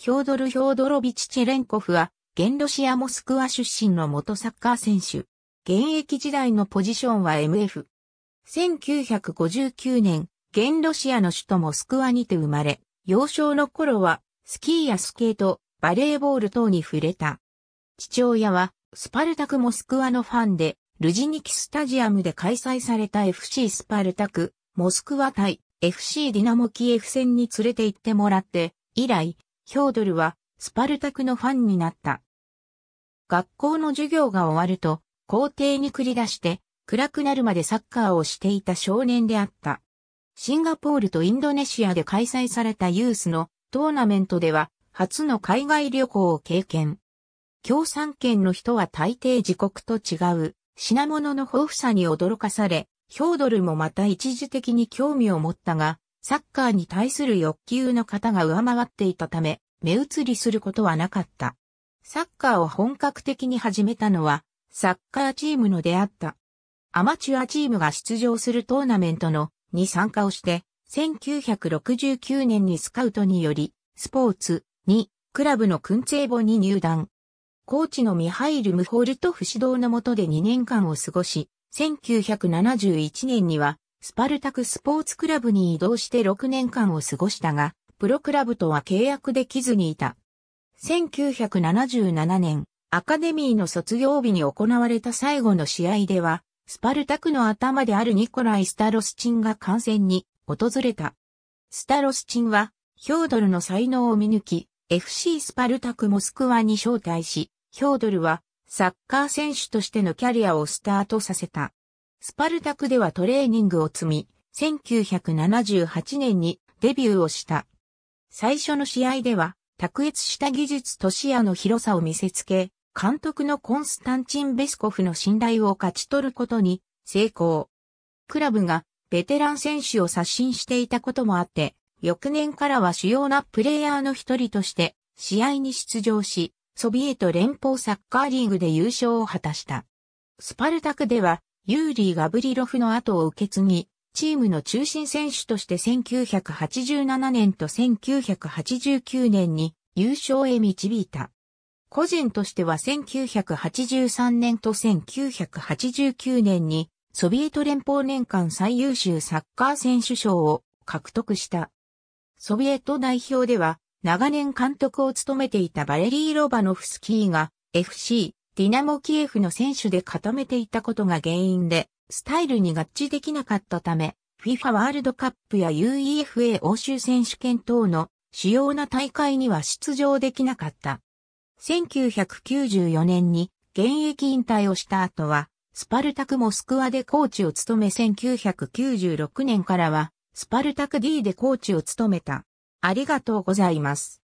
ヒョードル・ヒョードロビチ・チェレンコフは、現ロシア・モスクワ出身の元サッカー選手。現役時代のポジションは MF。1959年、現ロシアの首都モスクワにて生まれ、幼少の頃は、スキーやスケート、バレーボール等に触れた。父親は、スパルタク・モスクワのファンで、ルジニキスタジアムで開催された FC スパルタク、モスクワ対 FC ディナモキエフ戦に連れて行ってもらって、以来、ヒョードルはスパルタクのファンになった。学校の授業が終わると、校庭に繰り出して、暗くなるまでサッカーをしていた少年であった。シンガポールとインドネシアで開催されたユースのトーナメントでは、初の海外旅行を経験。共産圏の人は大抵自国と違う品物の豊富さに驚かされ、ヒョードルもまた一時的に興味を持ったが、サッカーに対する欲求の方が上回っていたため、目移りすることはなかった。サッカーを本格的に始めたのは、サッカーチームの出会った。アマチュアチームが出場するトーナメントのに参加をして、1969年にスカウトにより、スポーツにクラブのクンツェーボに入団。コーチのミハイル・ムホルトフ指導のもとで2年間を過ごし、1971年にはスパルタクスポーツクラブに移動して6年間を過ごしたが、プロクラブとは契約できずにいた。1977年、アカデミーの卒業日に行われた最後の試合では、スパルタクの頭であるニコライ・スタロスチンが観戦に訪れた。スタロスチンは、ヒョードルの才能を見抜き、FC スパルタクモスクワに招待し、ヒョードルはサッカー選手としてのキャリアをスタートさせた。スパルタクではトレーニングを積み、1978年にデビューをした。最初の試合では、卓越した技術と視野の広さを見せつけ、監督のコンスタンチン・ベスコフの信頼を勝ち取ることに成功。クラブがベテラン選手を刷新していたこともあって、翌年からは主要なプレイヤーの一人として試合に出場し、ソビエト連邦サッカーリーグで優勝を果たした。スパルタクではユーリー・ガブリロフの後を受け継ぎ、チームの中心選手として1987年と1989年に優勝へ導いた。個人としては1983年と1989年にソビエト連邦年間最優秀サッカー選手賞を獲得した。ソビエト代表では長年監督を務めていたバレリー・ロバノフスキーが FC ディナモキエフの選手で固めていたことが原因で、スタイルに合致できなかったため、FIFA ワールドカップや UEFA 欧州選手権等の主要な大会には出場できなかった。1994年に現役引退をした後は、スパルタクモスクワでコーチを務め1996年からは、スパルタク D でコーチを務めた。ありがとうございます。